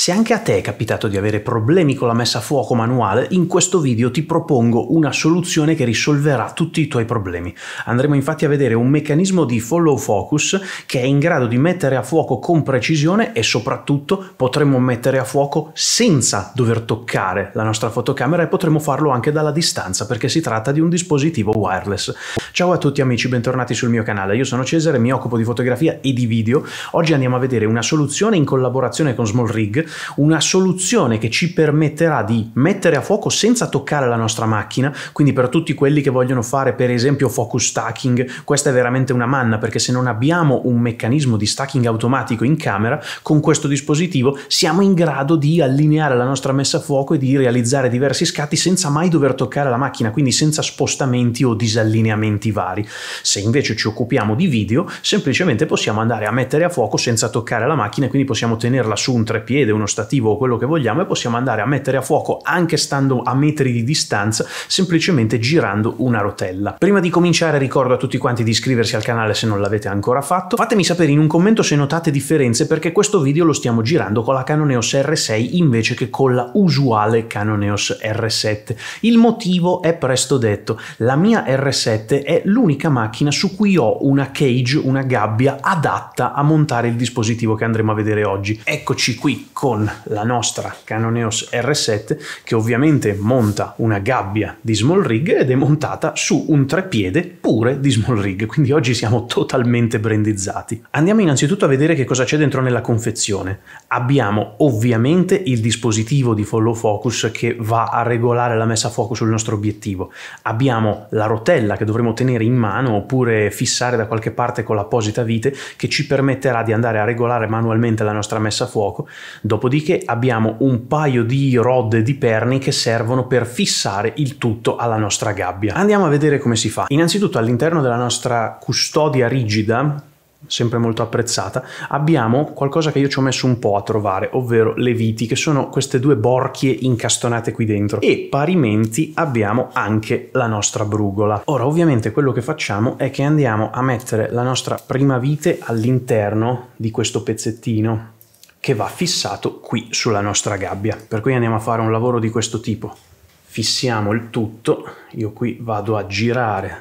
Se anche a te è capitato di avere problemi con la messa a fuoco manuale, in questo video ti propongo una soluzione che risolverà tutti i tuoi problemi. Andremo infatti a vedere un meccanismo di follow focus che è in grado di mettere a fuoco con precisione e soprattutto potremo mettere a fuoco senza dover toccare la nostra fotocamera e potremo farlo anche dalla distanza perché si tratta di un dispositivo wireless. Ciao a tutti amici, bentornati sul mio canale. Io sono Cesare, mi occupo di fotografia e di video. Oggi andiamo a vedere una soluzione in collaborazione con Small Rig una soluzione che ci permetterà di mettere a fuoco senza toccare la nostra macchina, quindi per tutti quelli che vogliono fare per esempio focus stacking, questa è veramente una manna perché se non abbiamo un meccanismo di stacking automatico in camera, con questo dispositivo siamo in grado di allineare la nostra messa a fuoco e di realizzare diversi scatti senza mai dover toccare la macchina, quindi senza spostamenti o disallineamenti vari. Se invece ci occupiamo di video, semplicemente possiamo andare a mettere a fuoco senza toccare la macchina, quindi possiamo tenerla su un treppiede, uno stativo o quello che vogliamo e possiamo andare a mettere a fuoco anche stando a metri di distanza semplicemente girando una rotella. Prima di cominciare ricordo a tutti quanti di iscriversi al canale se non l'avete ancora fatto, fatemi sapere in un commento se notate differenze perché questo video lo stiamo girando con la Canon EOS R6 invece che con la usuale Canon EOS R7. Il motivo è presto detto, la mia R7 è l'unica macchina su cui ho una cage, una gabbia adatta a montare il dispositivo che andremo a vedere oggi. Eccoci qui con la nostra Canoneos R7 che ovviamente monta una gabbia di small rig ed è montata su un treppiede pure di small rig, quindi oggi siamo totalmente brandizzati. Andiamo innanzitutto a vedere che cosa c'è dentro nella confezione. Abbiamo ovviamente il dispositivo di follow focus che va a regolare la messa a fuoco sul nostro obiettivo. Abbiamo la rotella che dovremo tenere in mano oppure fissare da qualche parte con l'apposita vite che ci permetterà di andare a regolare manualmente la nostra messa a fuoco Dopodiché abbiamo un paio di rod di perni che servono per fissare il tutto alla nostra gabbia. Andiamo a vedere come si fa. Innanzitutto all'interno della nostra custodia rigida sempre molto apprezzata, abbiamo qualcosa che io ci ho messo un po' a trovare, ovvero le viti, che sono queste due borchie incastonate qui dentro. E parimenti abbiamo anche la nostra brugola. Ora, ovviamente quello che facciamo è che andiamo a mettere la nostra prima vite all'interno di questo pezzettino che va fissato qui sulla nostra gabbia. Per cui andiamo a fare un lavoro di questo tipo. Fissiamo il tutto, io qui vado a girare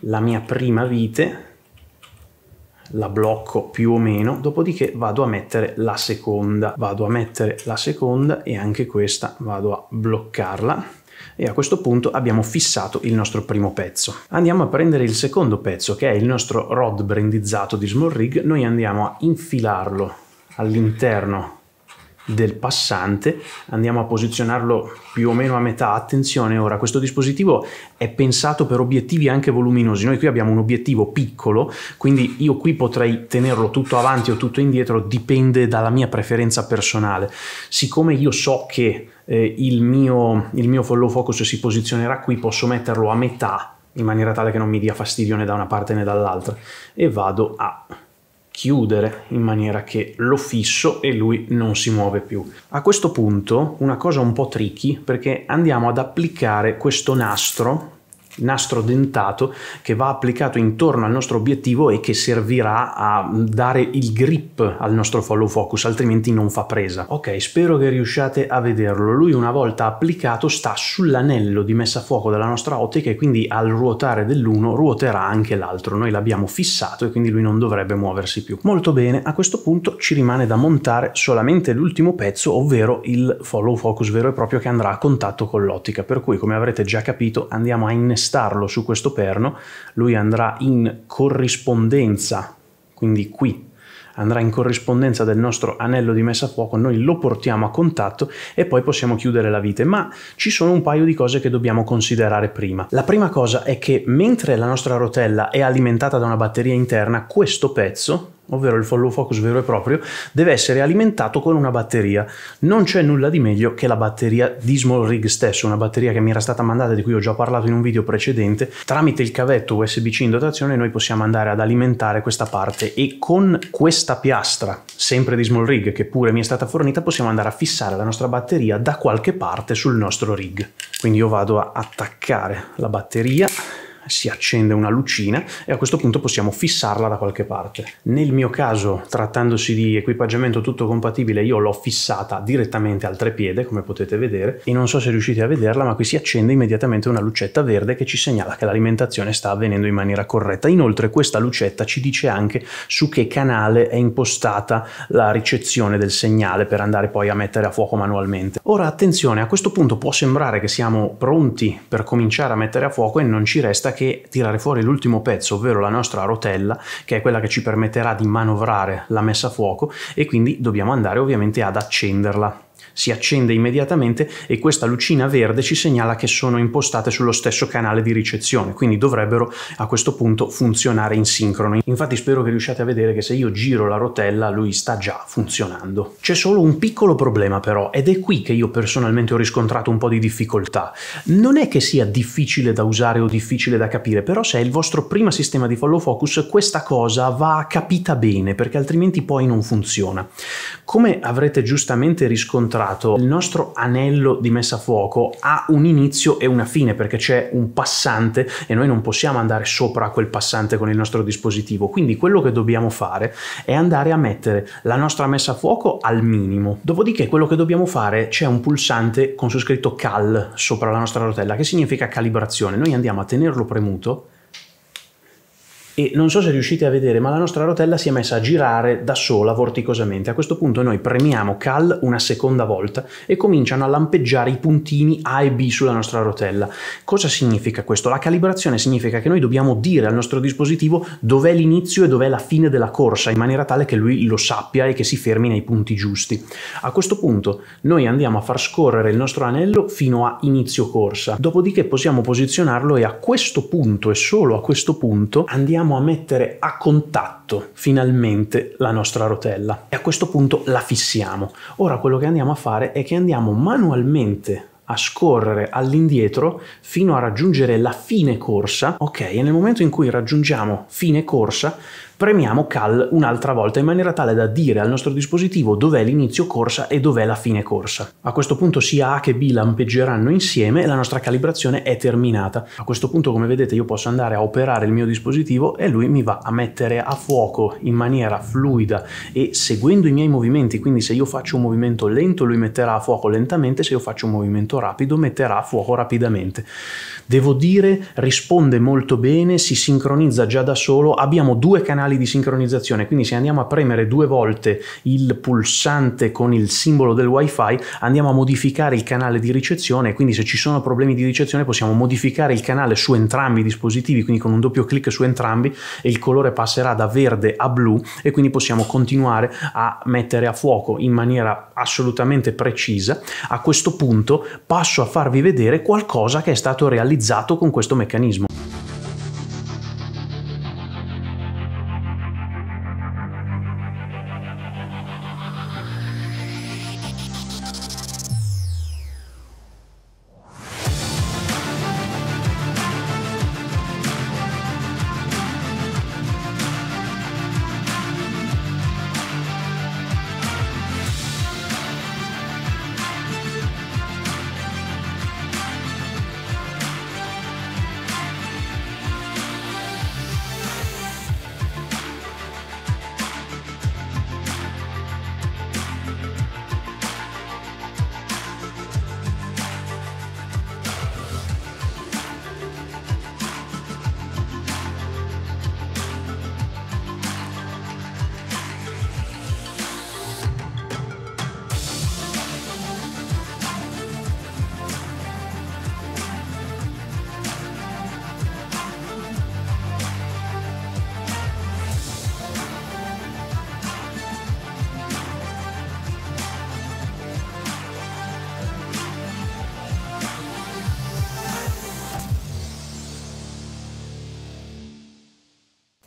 la mia prima vite, la blocco più o meno, dopodiché vado a mettere la seconda, vado a mettere la seconda e anche questa vado a bloccarla e a questo punto abbiamo fissato il nostro primo pezzo. Andiamo a prendere il secondo pezzo che è il nostro rod brandizzato di Small Rig, noi andiamo a infilarlo all'interno del passante, andiamo a posizionarlo più o meno a metà. Attenzione ora, questo dispositivo è pensato per obiettivi anche voluminosi, noi qui abbiamo un obiettivo piccolo, quindi io qui potrei tenerlo tutto avanti o tutto indietro, dipende dalla mia preferenza personale. Siccome io so che eh, il, mio, il mio follow focus si posizionerà qui, posso metterlo a metà in maniera tale che non mi dia fastidio né da una parte né dall'altra e vado a chiudere in maniera che lo fisso e lui non si muove più. A questo punto una cosa un po' tricky perché andiamo ad applicare questo nastro nastro dentato che va applicato intorno al nostro obiettivo e che servirà a dare il grip al nostro follow focus, altrimenti non fa presa. Ok, spero che riusciate a vederlo. Lui una volta applicato sta sull'anello di messa a fuoco della nostra ottica e quindi al ruotare dell'uno ruoterà anche l'altro. Noi l'abbiamo fissato e quindi lui non dovrebbe muoversi più. Molto bene, a questo punto ci rimane da montare solamente l'ultimo pezzo, ovvero il follow focus vero e proprio che andrà a contatto con l'ottica. Per cui, come avrete già capito, andiamo a innestare spostarlo su questo perno, lui andrà in corrispondenza, quindi qui andrà in corrispondenza del nostro anello di messa a fuoco, noi lo portiamo a contatto e poi possiamo chiudere la vite, ma ci sono un paio di cose che dobbiamo considerare prima. La prima cosa è che mentre la nostra rotella è alimentata da una batteria interna, questo pezzo, ovvero il follow focus vero e proprio, deve essere alimentato con una batteria. Non c'è nulla di meglio che la batteria di Small Rig stesso, una batteria che mi era stata mandata, e di cui ho già parlato in un video precedente. Tramite il cavetto USB-C in dotazione noi possiamo andare ad alimentare questa parte e con questa piastra, sempre di Small Rig, che pure mi è stata fornita, possiamo andare a fissare la nostra batteria da qualche parte sul nostro rig. Quindi io vado a attaccare la batteria si accende una lucina e a questo punto possiamo fissarla da qualche parte. Nel mio caso, trattandosi di equipaggiamento tutto compatibile, io l'ho fissata direttamente al trepiede, come potete vedere, e non so se riuscite a vederla, ma qui si accende immediatamente una lucetta verde che ci segnala che l'alimentazione sta avvenendo in maniera corretta. Inoltre questa lucetta ci dice anche su che canale è impostata la ricezione del segnale per andare poi a mettere a fuoco manualmente. Ora attenzione, a questo punto può sembrare che siamo pronti per cominciare a mettere a fuoco e non ci resta che che tirare fuori l'ultimo pezzo, ovvero la nostra rotella, che è quella che ci permetterà di manovrare la messa a fuoco e quindi dobbiamo andare ovviamente ad accenderla si accende immediatamente e questa lucina verde ci segnala che sono impostate sullo stesso canale di ricezione, quindi dovrebbero a questo punto funzionare in sincrono. Infatti spero che riusciate a vedere che se io giro la rotella lui sta già funzionando. C'è solo un piccolo problema però ed è qui che io personalmente ho riscontrato un po' di difficoltà. Non è che sia difficile da usare o difficile da capire, però se è il vostro primo sistema di follow focus questa cosa va capita bene perché altrimenti poi non funziona. Come avrete giustamente riscontrato spiegato, il nostro anello di messa a fuoco ha un inizio e una fine perché c'è un passante e noi non possiamo andare sopra quel passante con il nostro dispositivo. Quindi quello che dobbiamo fare è andare a mettere la nostra messa a fuoco al minimo. Dopodiché quello che dobbiamo fare c'è un pulsante con su scritto cal sopra la nostra rotella che significa calibrazione. Noi andiamo a tenerlo premuto e non so se riuscite a vedere, ma la nostra rotella si è messa a girare da sola vorticosamente. A questo punto noi premiamo CAL una seconda volta e cominciano a lampeggiare i puntini A e B sulla nostra rotella. Cosa significa questo? La calibrazione significa che noi dobbiamo dire al nostro dispositivo dov'è l'inizio e dov'è la fine della corsa, in maniera tale che lui lo sappia e che si fermi nei punti giusti. A questo punto noi andiamo a far scorrere il nostro anello fino a inizio corsa, dopodiché possiamo posizionarlo e a questo punto e solo a questo punto andiamo proviamo a mettere a contatto finalmente la nostra rotella e a questo punto la fissiamo. Ora quello che andiamo a fare è che andiamo manualmente a scorrere all'indietro fino a raggiungere la fine corsa, ok? E nel momento in cui raggiungiamo fine corsa premiamo CAL un'altra volta in maniera tale da dire al nostro dispositivo dov'è l'inizio corsa e dov'è la fine corsa. A questo punto sia A che B lampeggeranno insieme e la nostra calibrazione è terminata. A questo punto come vedete io posso andare a operare il mio dispositivo e lui mi va a mettere a fuoco in maniera fluida e seguendo i miei movimenti, quindi se io faccio un movimento lento lui metterà a fuoco lentamente, se io faccio un movimento rapido metterà a fuoco rapidamente. Devo dire risponde molto bene, si sincronizza già da solo, abbiamo due canali canali di sincronizzazione, quindi se andiamo a premere due volte il pulsante con il simbolo del wifi andiamo a modificare il canale di ricezione, quindi se ci sono problemi di ricezione possiamo modificare il canale su entrambi i dispositivi, quindi con un doppio clic su entrambi e il colore passerà da verde a blu e quindi possiamo continuare a mettere a fuoco in maniera assolutamente precisa. A questo punto passo a farvi vedere qualcosa che è stato realizzato con questo meccanismo.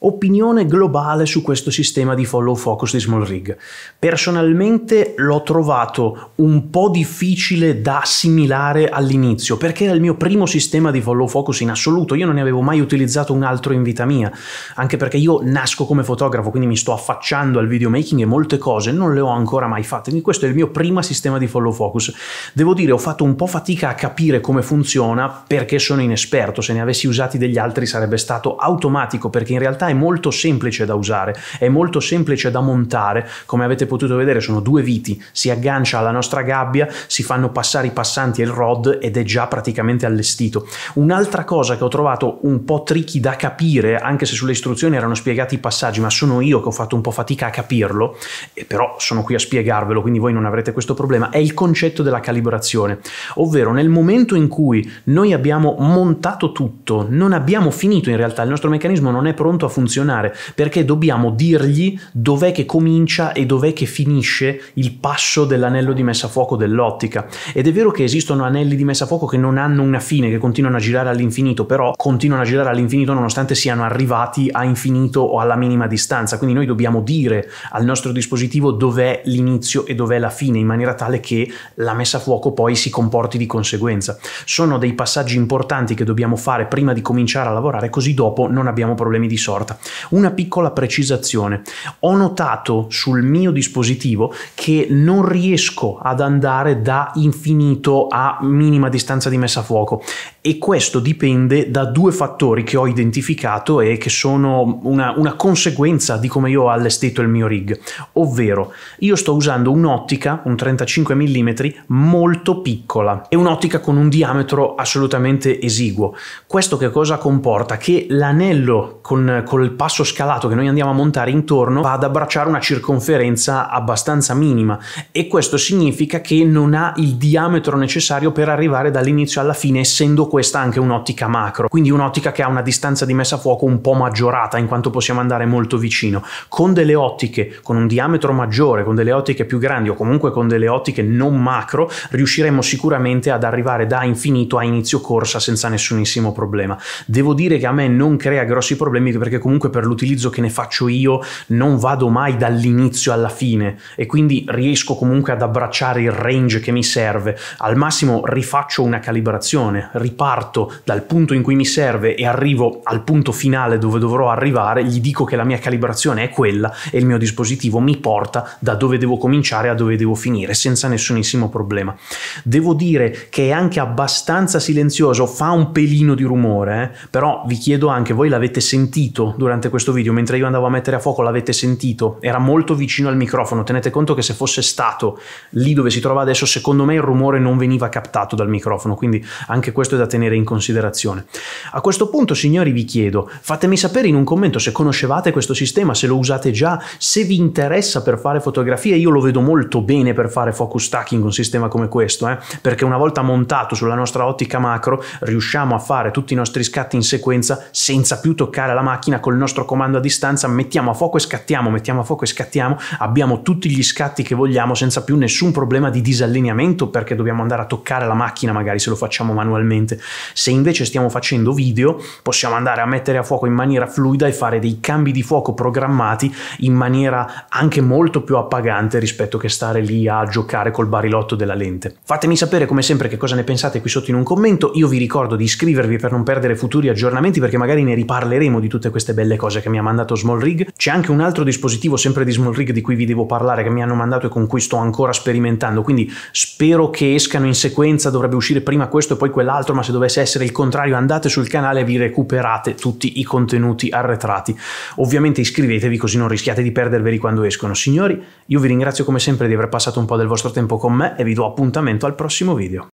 opinione globale su questo sistema di follow focus di Small Rig. Personalmente l'ho trovato un po' difficile da assimilare all'inizio perché era il mio primo sistema di follow focus in assoluto, io non ne avevo mai utilizzato un altro in vita mia, anche perché io nasco come fotografo, quindi mi sto affacciando al videomaking e molte cose non le ho ancora mai fatte, quindi questo è il mio primo sistema di follow focus. Devo dire, ho fatto un po' fatica a capire come funziona perché sono inesperto, se ne avessi usati degli altri sarebbe stato automatico perché in realtà è è molto semplice da usare, è molto semplice da montare, come avete potuto vedere sono due viti, si aggancia alla nostra gabbia, si fanno passare i passanti e il rod ed è già praticamente allestito. Un'altra cosa che ho trovato un po' tricky da capire, anche se sulle istruzioni erano spiegati i passaggi, ma sono io che ho fatto un po' fatica a capirlo, e però sono qui a spiegarvelo, quindi voi non avrete questo problema, è il concetto della calibrazione, ovvero nel momento in cui noi abbiamo montato tutto, non abbiamo finito in realtà, il nostro meccanismo non è pronto a funzionare, funzionare, perché dobbiamo dirgli dov'è che comincia e dov'è che finisce il passo dell'anello di messa a fuoco dell'ottica. Ed è vero che esistono anelli di messa a fuoco che non hanno una fine, che continuano a girare all'infinito, però continuano a girare all'infinito nonostante siano arrivati a infinito o alla minima distanza, quindi noi dobbiamo dire al nostro dispositivo dov'è l'inizio e dov'è la fine, in maniera tale che la messa a fuoco poi si comporti di conseguenza. Sono dei passaggi importanti che dobbiamo fare prima di cominciare a lavorare, così dopo non abbiamo problemi di sorta carta. Una piccola precisazione, ho notato sul mio dispositivo che non riesco ad andare da infinito a minima distanza di messa a fuoco e questo dipende da due fattori che ho identificato e che sono una, una conseguenza di come io ho allestito il mio rig, ovvero io sto usando un'ottica, un 35 mm, molto piccola e un'ottica con un diametro assolutamente esiguo. Questo che cosa comporta? Che l'anello con, con il passo scalato che noi andiamo a montare intorno va ad abbracciare una circonferenza abbastanza minima e questo significa che non ha il diametro necessario per arrivare dall'inizio alla fine essendo questa anche un'ottica macro, quindi un'ottica che ha una distanza di messa a fuoco un po' maggiorata in quanto possiamo andare molto vicino. Con delle ottiche con un diametro maggiore, con delle ottiche più grandi o comunque con delle ottiche non macro, riusciremo sicuramente ad arrivare da infinito a inizio corsa senza nessunissimo problema. Devo dire che a me non crea grossi problemi perché comunque comunque per l'utilizzo che ne faccio io non vado mai dall'inizio alla fine e quindi riesco comunque ad abbracciare il range che mi serve. Al massimo rifaccio una calibrazione, riparto dal punto in cui mi serve e arrivo al punto finale dove dovrò arrivare, gli dico che la mia calibrazione è quella e il mio dispositivo mi porta da dove devo cominciare a dove devo finire senza nessunissimo problema. Devo dire che è anche abbastanza silenzioso, fa un pelino di rumore, eh? però vi chiedo anche voi l'avete sentito durante questo video, mentre io andavo a mettere a fuoco, l'avete sentito, era molto vicino al microfono, tenete conto che se fosse stato lì dove si trova adesso, secondo me il rumore non veniva captato dal microfono, quindi anche questo è da tenere in considerazione. A questo punto, signori, vi chiedo, fatemi sapere in un commento se conoscevate questo sistema, se lo usate già, se vi interessa per fare fotografie, io lo vedo molto bene per fare focus stacking, un sistema come questo, eh? perché una volta montato sulla nostra ottica macro riusciamo a fare tutti i nostri scatti in sequenza senza più toccare la macchina col nostro comando a distanza mettiamo a fuoco e scattiamo, mettiamo a fuoco e scattiamo, abbiamo tutti gli scatti che vogliamo senza più nessun problema di disallineamento perché dobbiamo andare a toccare la macchina magari se lo facciamo manualmente. Se invece stiamo facendo video possiamo andare a mettere a fuoco in maniera fluida e fare dei cambi di fuoco programmati in maniera anche molto più appagante rispetto che stare lì a giocare col barilotto della lente. Fatemi sapere come sempre che cosa ne pensate qui sotto in un commento, io vi ricordo di iscrivervi per non perdere futuri aggiornamenti perché magari ne riparleremo di tutte queste queste belle cose che mi ha mandato Small Rig. C'è anche un altro dispositivo sempre di Small Rig, di cui vi devo parlare che mi hanno mandato e con cui sto ancora sperimentando, quindi spero che escano in sequenza, dovrebbe uscire prima questo e poi quell'altro, ma se dovesse essere il contrario andate sul canale e vi recuperate tutti i contenuti arretrati. Ovviamente iscrivetevi così non rischiate di perderveli quando escono. Signori, io vi ringrazio come sempre di aver passato un po' del vostro tempo con me e vi do appuntamento al prossimo video.